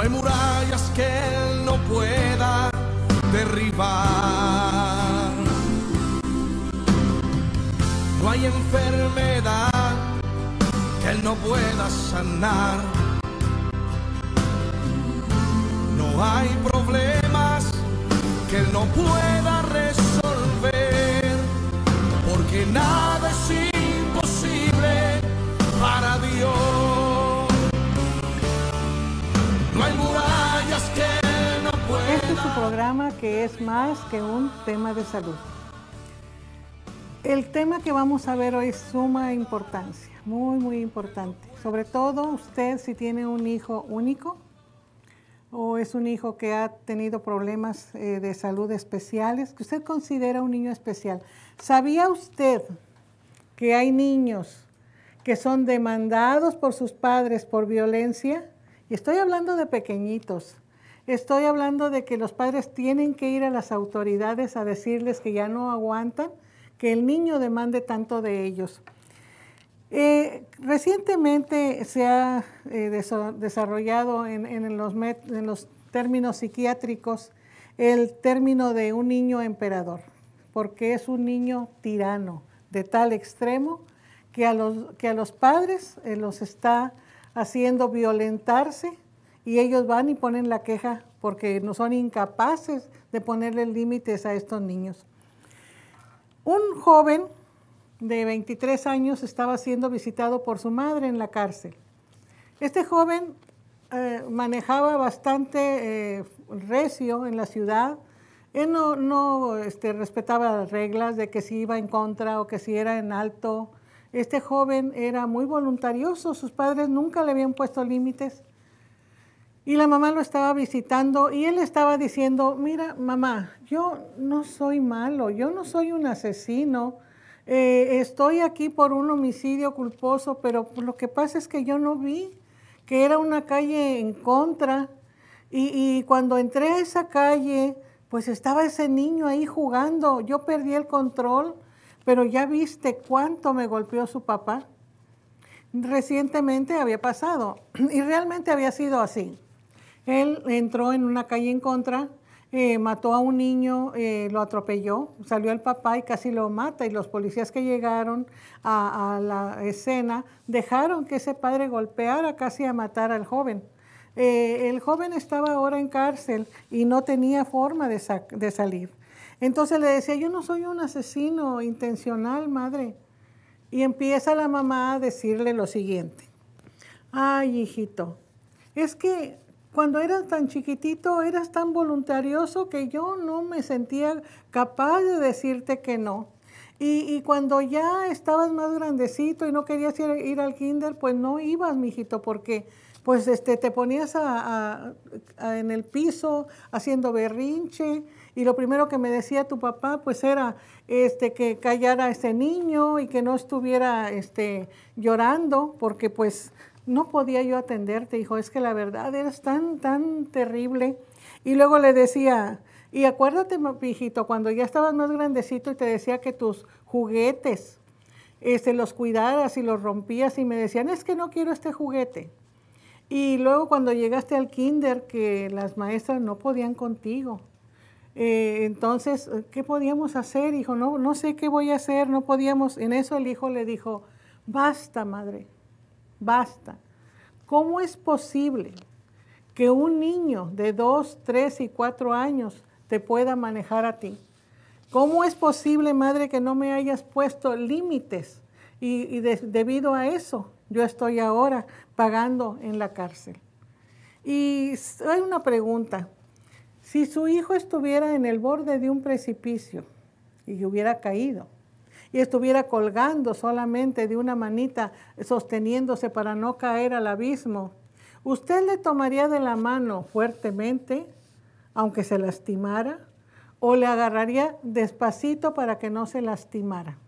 No hay murallas que Él no pueda derribar. No hay enfermedad que Él no pueda sanar. No hay problemas que Él no pueda resolver. Porque nada es imposible para Dios. programa que es más que un tema de salud. El tema que vamos a ver hoy es suma importancia, muy, muy importante. Sobre todo usted si tiene un hijo único o es un hijo que ha tenido problemas eh, de salud especiales, que usted considera un niño especial. ¿Sabía usted que hay niños que son demandados por sus padres por violencia? Y estoy hablando de pequeñitos, Estoy hablando de que los padres tienen que ir a las autoridades a decirles que ya no aguantan que el niño demande tanto de ellos. Eh, recientemente se ha eh, desarrollado en, los términos psiquiátricos el término de un niño emperador, porque es un niño tirano de tal extremo que a los, que a los padres eh, los está haciendo violentarse y ellos van y ponen la queja porque no son incapaces de ponerle límites a estos niños. Un joven de 23 años estaba siendo visitado por su madre en la cárcel. Este joven eh, manejaba bastante eh, recio en la ciudad. Él no, este, respetaba las reglas de que si iba en contra o que si era en alto. Este joven era muy voluntarioso, sus padres nunca le habían puesto límites y la mamá lo estaba visitando y él estaba diciendo, mira mamá, yo no soy malo, yo no soy un asesino, eh, estoy aquí por un homicidio culposo, pero lo que pasa es que yo no vi que era una calle en contra y, y cuando entré a esa calle, pues estaba ese niño ahí jugando, yo perdí el control, pero ya viste cuánto me golpeó su papá. Recientemente había pasado y realmente había sido así. Él entró en una calle en contra, eh, mató a un niño, eh, lo atropelló, salió el papá y casi lo mata. Y los policías que llegaron a, la escena dejaron que ese padre golpeara casi a matar al joven. Eh, el joven estaba ahora en cárcel y no tenía forma de salir. Entonces le decía, yo no soy un asesino intencional, madre. Y empieza la mamá a decirle lo siguiente. Ay, hijito, es que cuando eras tan chiquitito, eras tan voluntarioso que yo no me sentía capaz de decirte que no. Y, cuando ya estabas más grandecito y no querías ir, al kinder, pues no ibas, mijito, porque pues este, te ponías a, en el piso haciendo berrinche y lo primero que me decía tu papá pues era este, que callara a ese niño y que no estuviera este, llorando, porque pues no podía yo atenderte, hijo, es que la verdad eres tan, tan terrible. Y luego le decía, y acuérdate, hijito, cuando ya estabas más grandecito y te decía que tus juguetes este, los cuidaras y los rompías y me decían, es que no quiero este juguete. Y luego cuando llegaste al kinder, que las maestras no podían contigo. Eh, entonces, ¿qué podíamos hacer, hijo? No, no sé qué voy a hacer, no podíamos. En eso el hijo le dijo, basta, madre, basta. ¿Cómo es posible que un niño de 2, 3 y 4 años te pueda manejar a ti? ¿Cómo es posible, madre, que no me hayas puesto límites? Y, debido a eso, yo estoy ahora pagando en la cárcel. Y hay una pregunta. Si su hijo estuviera en el borde de un precipicio y hubiera caído, y estuviera colgando solamente de una manita, sosteniéndose para no caer al abismo, ¿usted le tomaría de la mano fuertemente, aunque se lastimara? ¿O le agarraría despacito para que no se lastimara?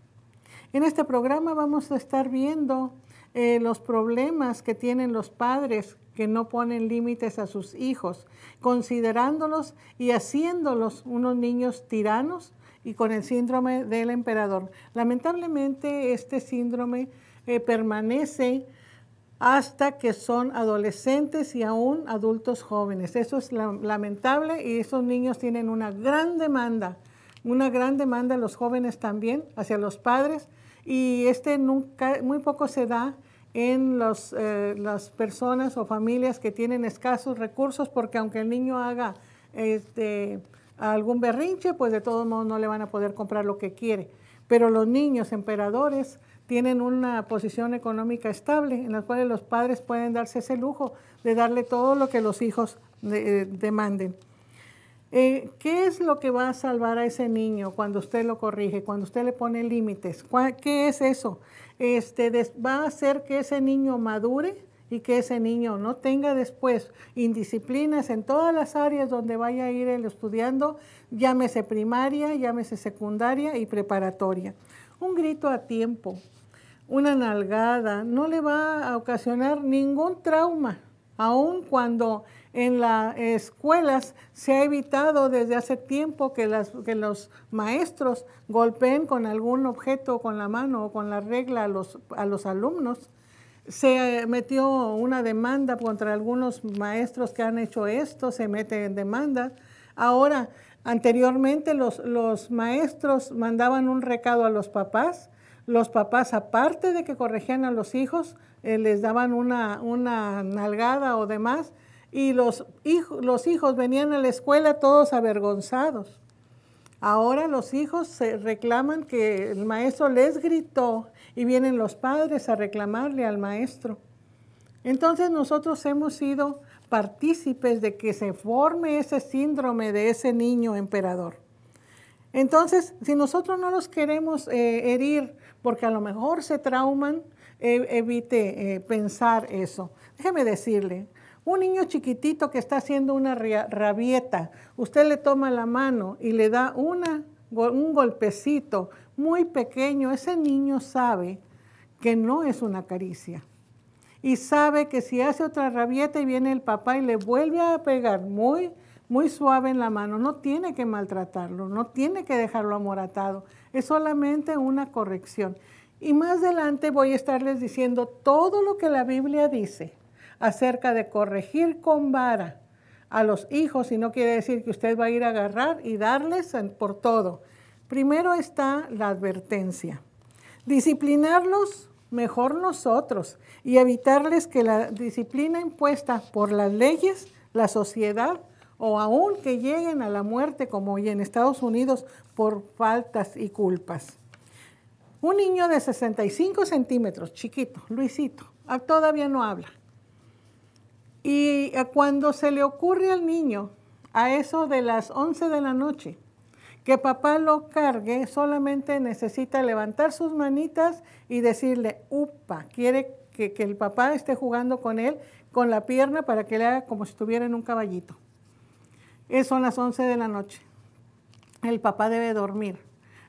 En este programa vamos a estar viendo eh, los problemas que tienen los padres que no ponen límites a sus hijos, considerándolos y haciéndolos unos niños tiranos y con el síndrome del emperador. Lamentablemente este síndrome eh, permanece hasta que son adolescentes y aún adultos jóvenes. Eso es lamentable y esos niños tienen una gran demanda, una gran demanda los jóvenes también hacia los padres y este nunca, muy poco se da en eh, las personas o familias que tienen escasos recursos porque aunque el niño haga este, a algún berrinche, pues de todos modos no le van a poder comprar lo que quiere. Pero los niños emperadores tienen una posición económica estable en la cual los padres pueden darse ese lujo de darle todo lo que los hijos eh, demanden. Eh, ¿Qué es lo que va a salvar a ese niño cuando usted lo corrige, cuando usted le pone límites? ¿Qué es eso? Este, ¿Va a hacer que ese niño madure? y que ese niño no tenga después indisciplinas en todas las áreas donde vaya a ir él estudiando, llámese primaria, llámese secundaria y preparatoria. Un grito a tiempo, una nalgada, no le va a ocasionar ningún trauma, aun cuando en las escuelas se ha evitado desde hace tiempo que, las, que los maestros golpeen con algún objeto, con la mano o con la regla a los, a los alumnos. Se metió una demanda contra algunos maestros que han hecho esto, se mete en demanda. Ahora, anteriormente los, maestros mandaban un recado a los papás, los papás, aparte de que corregían a los hijos, eh, les daban una, nalgada o demás, y los, los hijos venían a la escuela todos avergonzados. Ahora los hijos se reclaman que el maestro les gritó y vienen los padres a reclamarle al maestro. Entonces nosotros hemos sido partícipes de que se forme ese síndrome de ese niño emperador. Entonces, si nosotros no los queremos eh, herir, porque a lo mejor se trauman, eh, evite eh, pensar eso. Déjeme decirle, un niño chiquitito que está haciendo una rabieta, usted le toma la mano y le da una, un golpecito muy pequeño, ese niño sabe que no es una caricia. Y sabe que si hace otra rabieta y viene el papá y le vuelve a pegar muy, muy suave en la mano, no tiene que maltratarlo, no tiene que dejarlo amoratado, es solamente una corrección. Y más adelante voy a estarles diciendo todo lo que la Biblia dice acerca de corregir con vara a los hijos, y no quiere decir que usted va a ir a agarrar y darles por todo Primero está la advertencia. Disciplinarlos mejor nosotros y evitarles que la disciplina impuesta por las leyes, la sociedad o aún que lleguen a la muerte como hoy en Estados Unidos por faltas y culpas. Un niño de 65 centímetros, chiquito, Luisito, ah, todavía no habla. Y ah, cuando se le ocurre al niño, a eso de las 11 de la noche, que papá lo cargue, solamente necesita levantar sus manitas y decirle, upa, quiere que, el papá esté jugando con él, con la pierna, para que le haga como si estuviera en un caballito. Es, son las 11 de la noche. El papá debe dormir.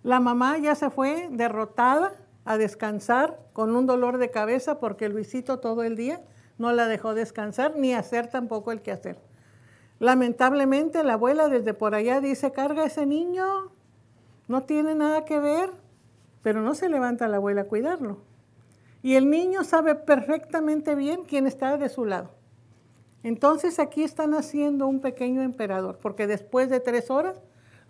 La mamá ya se fue derrotada a descansar con un dolor de cabeza porque Luisito todo el día no la dejó descansar ni hacer tampoco el quehacer. Lamentablemente la abuela desde por allá dice, carga ese niño, no tiene nada que ver, pero no se levanta la abuela a cuidarlo. Y el niño sabe perfectamente bien quién está de su lado. Entonces aquí están haciendo un pequeño emperador, porque después de tres horas,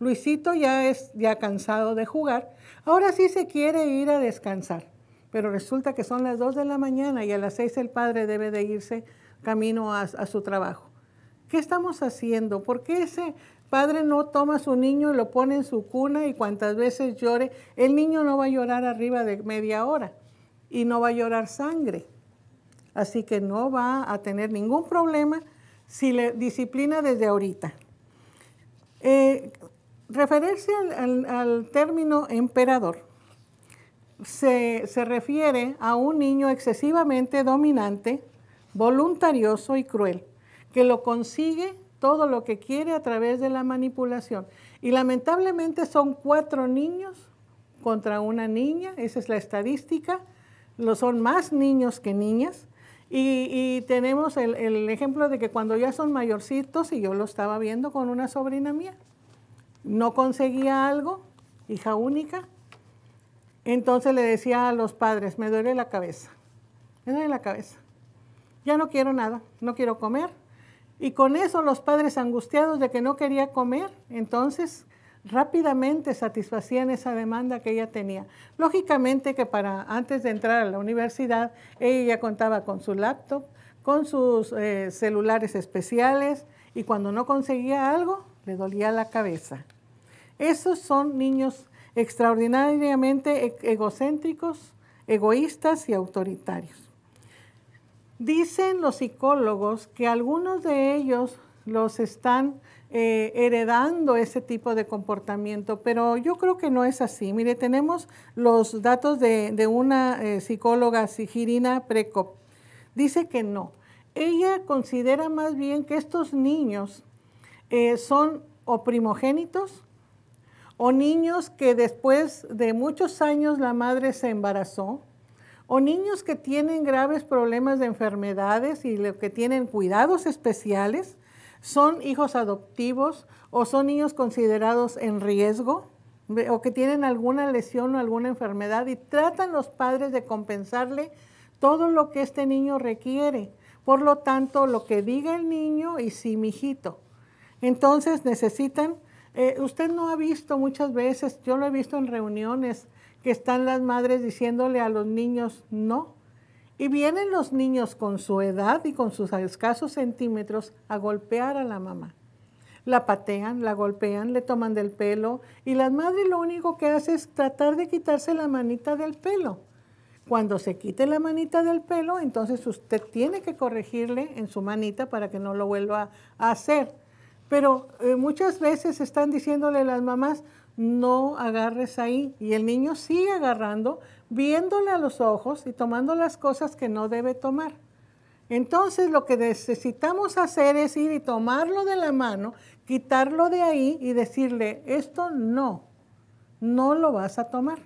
Luisito ya es ya cansado de jugar. Ahora sí se quiere ir a descansar, pero resulta que son las dos de la mañana y a las seis el padre debe de irse camino a su trabajo. ¿Qué estamos haciendo? ¿Por qué ese padre no toma a su niño y lo pone en su cuna y cuantas veces llore? El niño no va a llorar arriba de media hora y no va a llorar sangre. Así que no va a tener ningún problema si le disciplina desde ahorita. Eh, referirse al, término emperador se refiere a un niño excesivamente dominante, voluntarioso y cruel que lo consigue todo lo que quiere a través de la manipulación. Y lamentablemente son cuatro niños contra una niña, esa es la estadística, lo son más niños que niñas. Y, tenemos el, el, ejemplo de que cuando ya son mayorcitos, y yo lo estaba viendo con una sobrina mía, no conseguía algo, hija única, entonces le decía a los padres, me duele la cabeza, me duele la cabeza, ya no quiero nada, no quiero comer, y con eso los padres angustiados de que no quería comer, entonces rápidamente satisfacían esa demanda que ella tenía. Lógicamente que para antes de entrar a la universidad, ella ya contaba con su laptop, con sus eh, celulares especiales y cuando no conseguía algo, le dolía la cabeza. Esos son niños extraordinariamente e-, egocéntricos, egoístas y autoritarios. Dicen los psicólogos que algunos de ellos los están eh, heredando ese tipo de comportamiento, pero yo creo que no es así. Mire, tenemos los datos de, una eh, psicóloga, Sigirina Prekop. Dice que no. Ella considera más bien que estos niños eh, son o primogénitos o niños que después de muchos años la madre se embarazó o niños que tienen graves problemas de enfermedades y que tienen cuidados especiales, son hijos adoptivos o son niños considerados en riesgo o que tienen alguna lesión o alguna enfermedad y tratan los padres de compensarle todo lo que este niño requiere. Por lo tanto, lo que diga el niño y sí, mijito. Entonces necesitan, eh, usted no ha visto muchas veces, yo lo he visto en reuniones, que están las madres diciéndole a los niños no. Y vienen los niños con su edad y con sus escasos centímetros a golpear a la mamá. La patean, la golpean, le toman del pelo y las madres lo único que hace es tratar de quitarse la manita del pelo. Cuando se quite la manita del pelo, entonces usted tiene que corregirle en su manita para que no lo vuelva a hacer. Pero eh, muchas veces están diciéndole las mamás, no agarres ahí. Y el niño sigue agarrando, viéndole a los ojos y tomando las cosas que no debe tomar. Entonces lo que necesitamos hacer es ir y tomarlo de la mano, quitarlo de ahí y decirle, esto no, no lo vas a tomar.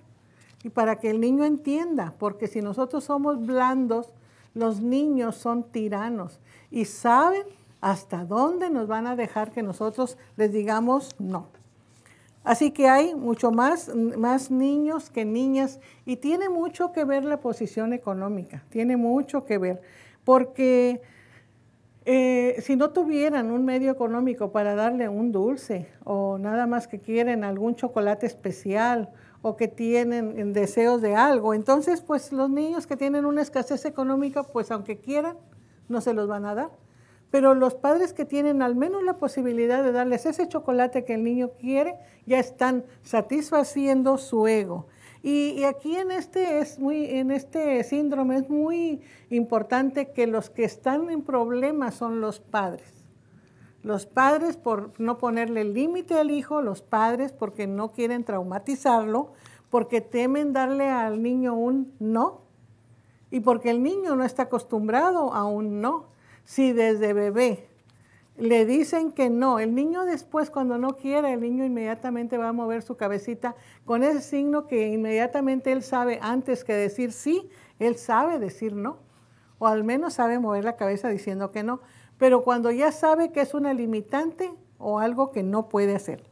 Y para que el niño entienda, porque si nosotros somos blandos, los niños son tiranos y saben hasta dónde nos van a dejar que nosotros les digamos no. Así que hay mucho más, más niños que niñas y tiene mucho que ver la posición económica, tiene mucho que ver, porque eh, si no tuvieran un medio económico para darle un dulce o nada más que quieren algún chocolate especial o que tienen deseos de algo, entonces pues los niños que tienen una escasez económica, pues aunque quieran, no se los van a dar. Pero los padres que tienen al menos la posibilidad de darles ese chocolate que el niño quiere, ya están satisfaciendo su ego. Y, aquí en este, es muy, en este síndrome es muy importante que los que están en problemas son los padres. Los padres por no ponerle límite al hijo, los padres porque no quieren traumatizarlo, porque temen darle al niño un no y porque el niño no está acostumbrado a un no si desde bebé le dicen que no, el niño después cuando no quiera, el niño inmediatamente va a mover su cabecita con ese signo que inmediatamente él sabe antes que decir sí, él sabe decir no, o al menos sabe mover la cabeza diciendo que no, pero cuando ya sabe que es una limitante o algo que no puede hacer.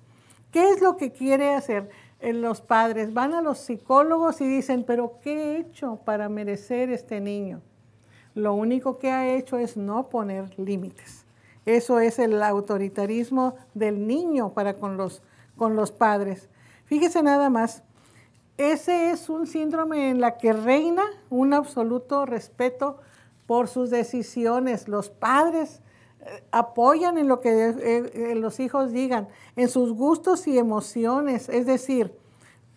¿Qué es lo que quiere hacer? Eh, los padres van a los psicólogos y dicen, pero ¿qué he hecho para merecer este niño? lo único que ha hecho es no poner límites. Eso es el autoritarismo del niño para con los, con los padres. Fíjese nada más, ese es un síndrome en la que reina un absoluto respeto por sus decisiones. Los padres eh, apoyan en lo que eh, eh, los hijos digan, en sus gustos y emociones. Es decir,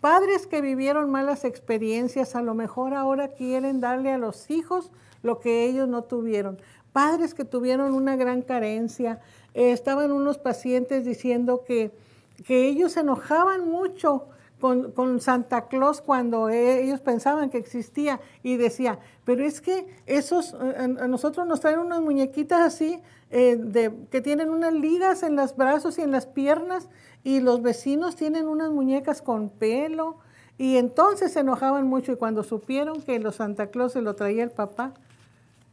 padres que vivieron malas experiencias a lo mejor ahora quieren darle a los hijos lo que ellos no tuvieron. Padres que tuvieron una gran carencia, eh, estaban unos pacientes diciendo que, que ellos se enojaban mucho con, Santa Claus cuando e, ellos pensaban que existía y decía, pero es que esos, a, nosotros nos traen unas muñequitas así, eh, que tienen unas ligas en los brazos y en las piernas, y los vecinos tienen unas muñecas con pelo, y entonces se enojaban mucho, y cuando supieron que los Santa Claus se lo traía el papá,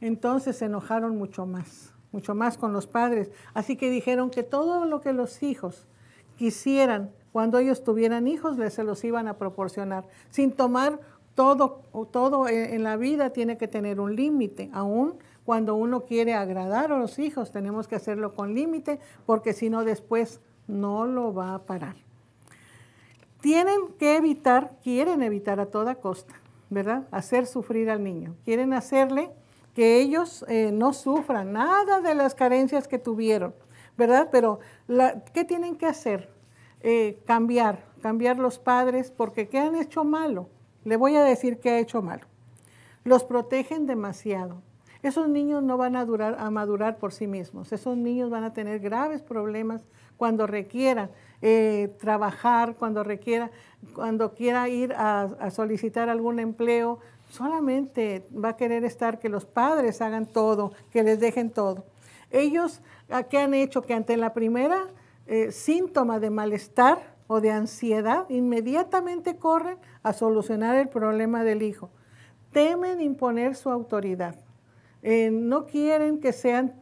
entonces se enojaron mucho más, mucho más con los padres. Así que dijeron que todo lo que los hijos quisieran, cuando ellos tuvieran hijos, les se los iban a proporcionar, sin tomar todo, todo e, en la vida tiene que tener un límite, aún cuando uno quiere agradar a los hijos, tenemos que hacerlo con límite, porque si no después no lo va a parar. Tienen que evitar, quieren evitar a toda costa, ¿verdad? Hacer sufrir al niño. Quieren hacerle que ellos eh, no sufran nada de las carencias que tuvieron, ¿verdad? Pero, ¿qué tienen que hacer? Eh, cambiar, cambiar los padres, porque ¿qué han hecho malo? Le voy a decir qué ha hecho malo. Los protegen demasiado. Esos niños no van a, durar, a madurar por sí mismos. Esos niños van a tener graves problemas cuando requieran eh, trabajar, cuando requiera, cuando quiera ir a solicitar algún empleo, solamente va a querer estar que los padres hagan todo, que les dejen todo. Ellos, ¿qué han hecho? Que ante la primera eh, síntoma de malestar o de ansiedad, inmediatamente corren a solucionar el problema del hijo. Temen imponer su autoridad. Eh, no quieren que sean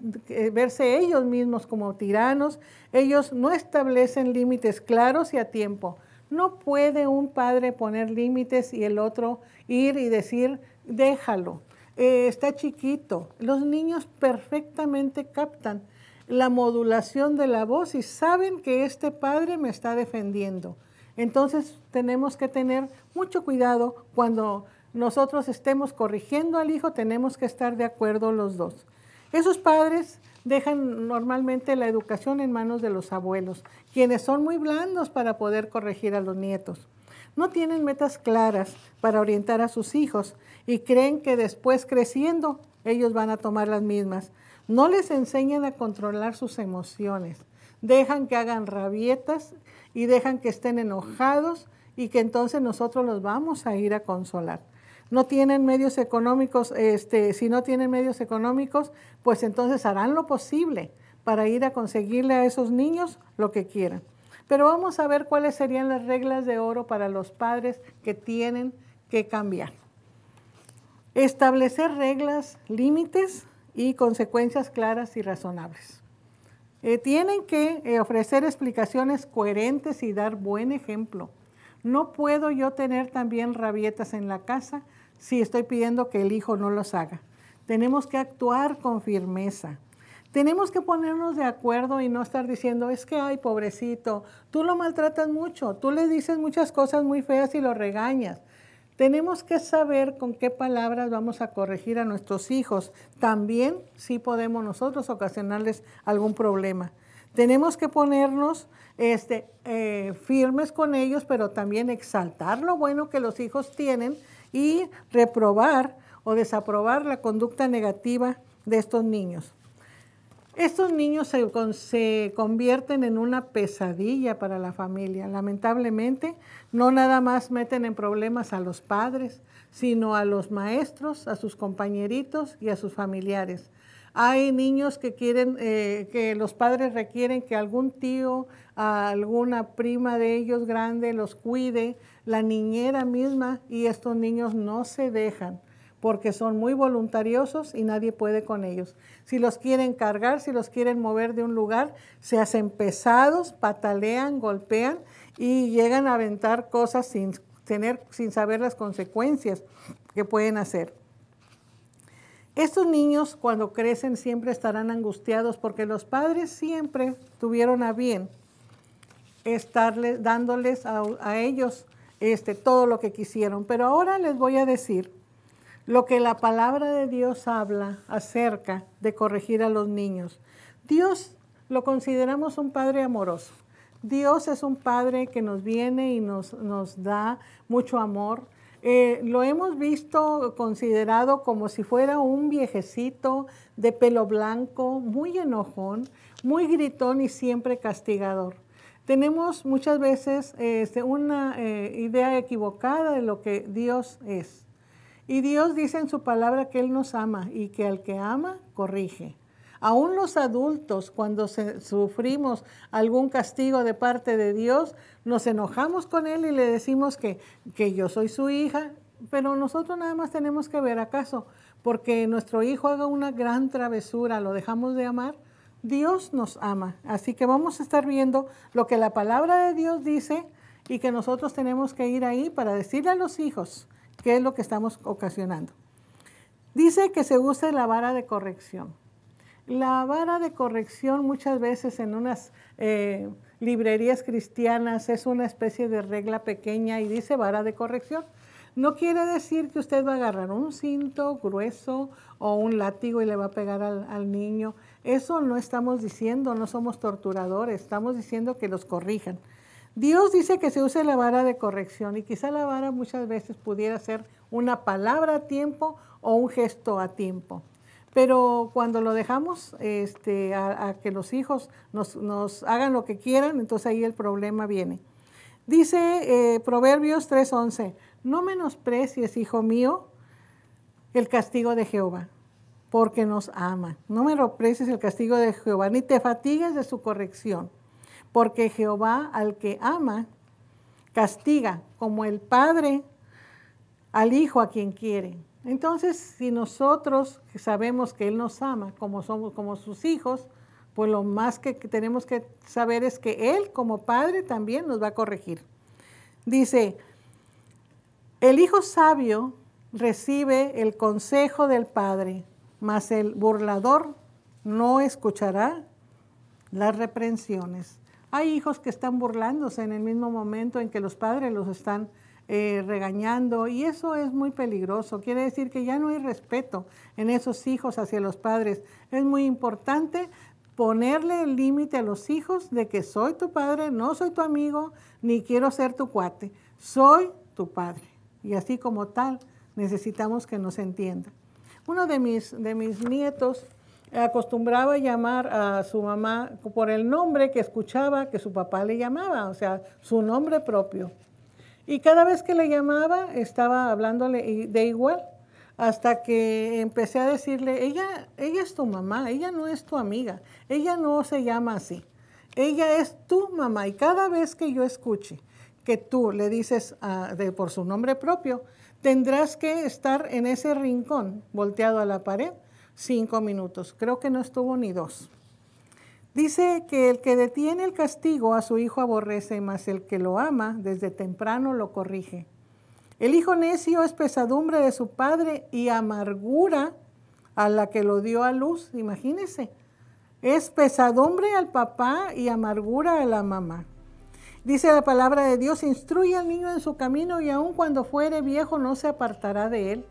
verse ellos mismos como tiranos. Ellos no establecen límites claros y a tiempo. No puede un padre poner límites y el otro ir y decir, déjalo, eh, está chiquito. Los niños perfectamente captan la modulación de la voz y saben que este padre me está defendiendo. Entonces tenemos que tener mucho cuidado cuando nosotros estemos corrigiendo al hijo, tenemos que estar de acuerdo los dos. Esos padres dejan normalmente la educación en manos de los abuelos, quienes son muy blandos para poder corregir a los nietos. No tienen metas claras para orientar a sus hijos y creen que después creciendo ellos van a tomar las mismas. No les enseñan a controlar sus emociones. Dejan que hagan rabietas y dejan que estén enojados y que entonces nosotros los vamos a ir a consolar no tienen medios económicos, este, si no tienen medios económicos, pues entonces harán lo posible para ir a conseguirle a esos niños lo que quieran. Pero vamos a ver cuáles serían las reglas de oro para los padres que tienen que cambiar. Establecer reglas, límites y consecuencias claras y razonables. Eh, tienen que eh, ofrecer explicaciones coherentes y dar buen ejemplo. No puedo yo tener también rabietas en la casa si estoy pidiendo que el hijo no los haga. Tenemos que actuar con firmeza. Tenemos que ponernos de acuerdo y no estar diciendo, es que, ay, pobrecito, tú lo maltratas mucho, tú le dices muchas cosas muy feas y lo regañas. Tenemos que saber con qué palabras vamos a corregir a nuestros hijos. También si podemos nosotros ocasionarles algún problema. Tenemos que ponernos este, eh, firmes con ellos, pero también exaltar lo bueno que los hijos tienen y reprobar o desaprobar la conducta negativa de estos niños. Estos niños se, convierten en una pesadilla para la familia. Lamentablemente, no nada más meten en problemas a los padres, sino a los maestros, a sus compañeritos y a sus familiares. Hay niños que quieren, eh, que los padres requieren que algún tío, alguna prima de ellos grande los cuide, la niñera misma, y estos niños no se dejan porque son muy voluntariosos y nadie puede con ellos. Si los quieren cargar, si los quieren mover de un lugar, se hacen pesados, patalean, golpean y llegan a aventar cosas sin, tener, sin saber las consecuencias que pueden hacer. Estos niños cuando crecen siempre estarán angustiados porque los padres siempre tuvieron a bien estarles dándoles a, ellos este, todo lo que quisieron. Pero ahora les voy a decir lo que la palabra de Dios habla acerca de corregir a los niños. Dios lo consideramos un Padre amoroso. Dios es un Padre que nos viene y nos, nos da mucho amor, eh, lo hemos visto considerado como si fuera un viejecito de pelo blanco, muy enojón, muy gritón y siempre castigador. Tenemos muchas veces este, una eh, idea equivocada de lo que Dios es. Y Dios dice en su palabra que Él nos ama y que al que ama, corrige. Aún los adultos, cuando sufrimos algún castigo de parte de Dios, nos enojamos con Él y le decimos que, que yo soy su hija, pero nosotros nada más tenemos que ver acaso, porque nuestro hijo haga una gran travesura, lo dejamos de amar. Dios nos ama, así que vamos a estar viendo lo que la palabra de Dios dice y que nosotros tenemos que ir ahí para decirle a los hijos qué es lo que estamos ocasionando. Dice que se use la vara de corrección. La vara de corrección muchas veces en unas eh, librerías cristianas es una especie de regla pequeña y dice vara de corrección. No quiere decir que usted va a agarrar un cinto grueso o un látigo y le va a pegar al, niño. Eso no estamos diciendo, no somos torturadores, estamos diciendo que los corrijan. Dios dice que se use la vara de corrección y quizá la vara muchas veces pudiera ser una palabra a tiempo o un gesto a tiempo. Pero cuando lo dejamos este, a, que los hijos nos, hagan lo que quieran, entonces ahí el problema viene. Dice eh, Proverbios 3:11, no menosprecies, hijo mío, el castigo de Jehová, porque nos ama. No menosprecies el castigo de Jehová, ni te fatigues de su corrección, porque Jehová al que ama, castiga como el Padre al Hijo a quien quiere. Entonces, si nosotros sabemos que Él nos ama como somos como sus hijos, pues lo más que tenemos que saber es que Él como Padre también nos va a corregir. Dice, el Hijo sabio recibe el consejo del Padre, mas el burlador no escuchará las reprensiones. Hay hijos que están burlándose en el mismo momento en que los padres los están eh, regañando y eso es muy peligroso. Quiere decir que ya no hay respeto en esos hijos hacia los padres. Es muy importante ponerle el límite a los hijos de que soy tu padre, no soy tu amigo, ni quiero ser tu cuate, soy tu padre. Y así como tal, necesitamos que nos entienda. Uno de mis, de mis nietos acostumbraba a llamar a su mamá por el nombre que escuchaba que su papá le llamaba, o sea, su nombre propio. Y cada vez que le llamaba, estaba hablándole de igual, hasta que empecé a decirle, ella, ella es tu mamá, ella no es tu amiga, ella no se llama así, ella es tu mamá. Y cada vez que yo escuche que tú le dices ah, de, por su nombre propio, tendrás que estar en ese rincón volteado a la pared cinco minutos. Creo que no estuvo ni dos. Dice que el que detiene el castigo a su hijo aborrece, mas el que lo ama desde temprano lo corrige. El hijo necio es pesadumbre de su padre y amargura a la que lo dio a luz, Imagínese, Es pesadumbre al papá y amargura a la mamá. Dice la palabra de Dios, instruye al niño en su camino y aun cuando fuere viejo no se apartará de él.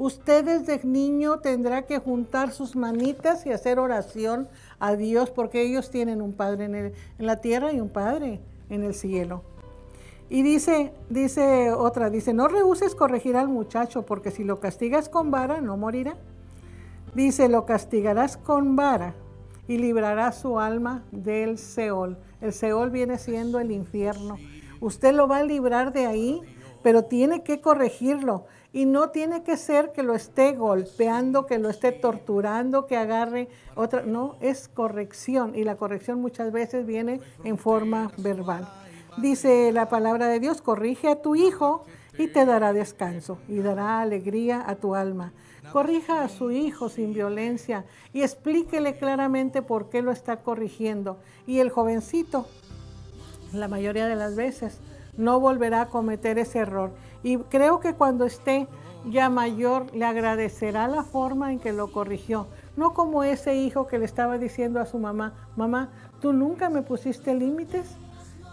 Usted desde niño tendrá que juntar sus manitas y hacer oración a Dios porque ellos tienen un Padre en, la tierra y un Padre en el cielo. Y dice, dice otra, dice, no rehuses corregir al muchacho porque si lo castigas con vara no morirá. Dice, lo castigarás con vara y librará su alma del Seol. El Seol viene siendo el infierno. Usted lo va a librar de ahí, pero tiene que corregirlo. Y no tiene que ser que lo esté golpeando, que lo esté torturando, que agarre otra. No, es corrección. Y la corrección muchas veces viene en forma verbal. Dice la palabra de Dios, corrige a tu hijo y te dará descanso y dará alegría a tu alma. Corrija a su hijo sin violencia y explíquele claramente por qué lo está corrigiendo. Y el jovencito, la mayoría de las veces, no volverá a cometer ese error y creo que cuando esté ya mayor le agradecerá la forma en que lo corrigió. No como ese hijo que le estaba diciendo a su mamá, mamá, tú nunca me pusiste límites.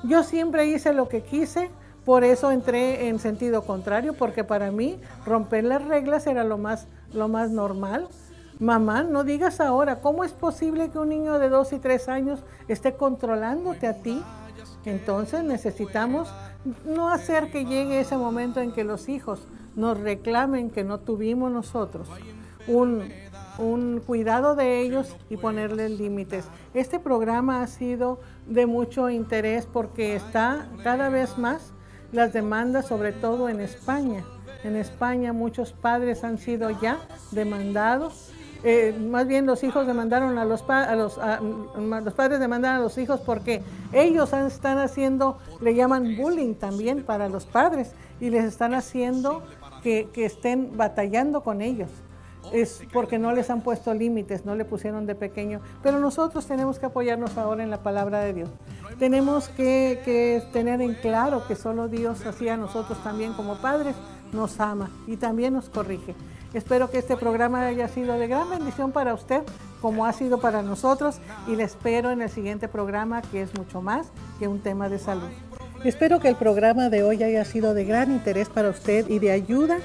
Yo siempre hice lo que quise, por eso entré en sentido contrario, porque para mí romper las reglas era lo más, lo más normal. Mamá, no digas ahora, ¿cómo es posible que un niño de dos y tres años esté controlándote a ti? Entonces necesitamos no hacer que llegue ese momento en que los hijos nos reclamen que no tuvimos nosotros un, cuidado de ellos y ponerles límites. Este programa ha sido de mucho interés porque está cada vez más las demandas, sobre todo en España. En España muchos padres han sido ya demandados eh, más bien los hijos demandaron a los, mm, a los, padres demandaron a los hijos porque ellos están haciendo, le llaman bullying también para los padres y les están haciendo que, estén batallando con ellos es porque no les han puesto límites, no le pusieron de pequeño. Pero nosotros tenemos que apoyarnos ahora en la palabra de Dios. Tenemos que, que, tener en claro que solo Dios, así a nosotros también como padres, nos ama y también nos corrige. Espero que este programa haya sido de gran bendición para usted, como ha sido para nosotros, y le espero en el siguiente programa, que es mucho más que un tema de salud. Espero que el programa de hoy haya sido de gran interés para usted y de ayuda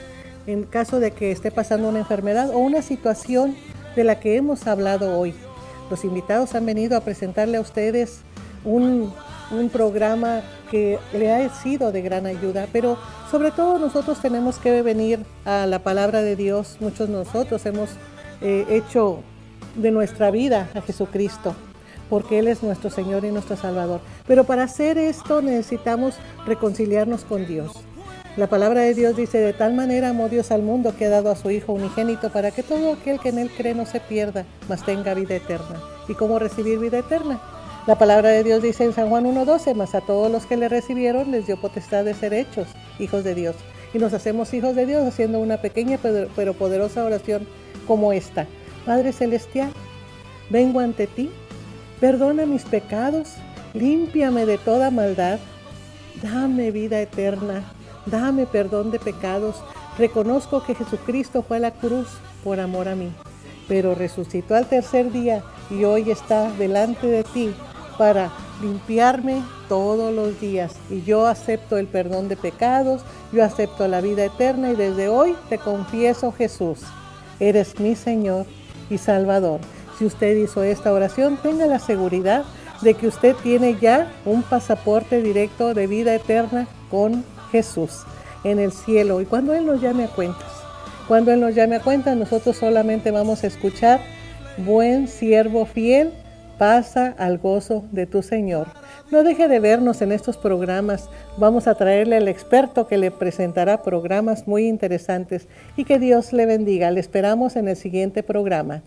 en caso de que esté pasando una enfermedad o una situación de la que hemos hablado hoy. Los invitados han venido a presentarle a ustedes un, un programa que le ha sido de gran ayuda, pero sobre todo nosotros tenemos que venir a la palabra de Dios. Muchos nosotros hemos eh, hecho de nuestra vida a Jesucristo, porque Él es nuestro Señor y nuestro Salvador. Pero para hacer esto necesitamos reconciliarnos con Dios. La palabra de Dios dice, de tal manera amó Dios al mundo que ha dado a su Hijo unigénito para que todo aquel que en Él cree no se pierda, mas tenga vida eterna. ¿Y cómo recibir vida eterna? La palabra de Dios dice en San Juan 1.12, mas a todos los que le recibieron les dio potestad de ser hechos hijos de Dios. Y nos hacemos hijos de Dios haciendo una pequeña pero poderosa oración como esta. Padre Celestial, vengo ante ti, perdona mis pecados, límpiame de toda maldad, dame vida eterna, dame perdón de pecados. Reconozco que Jesucristo fue a la cruz por amor a mí, pero resucitó al tercer día y hoy está delante de ti para limpiarme todos los días. Y yo acepto el perdón de pecados, yo acepto la vida eterna y desde hoy te confieso Jesús, eres mi Señor y Salvador. Si usted hizo esta oración, tenga la seguridad de que usted tiene ya un pasaporte directo de vida eterna con Jesús en el cielo. Y cuando Él nos llame a cuentas, cuando Él nos llame a cuentas, nosotros solamente vamos a escuchar, buen siervo fiel, Pasa al gozo de tu Señor. No deje de vernos en estos programas. Vamos a traerle al experto que le presentará programas muy interesantes y que Dios le bendiga. Le esperamos en el siguiente programa.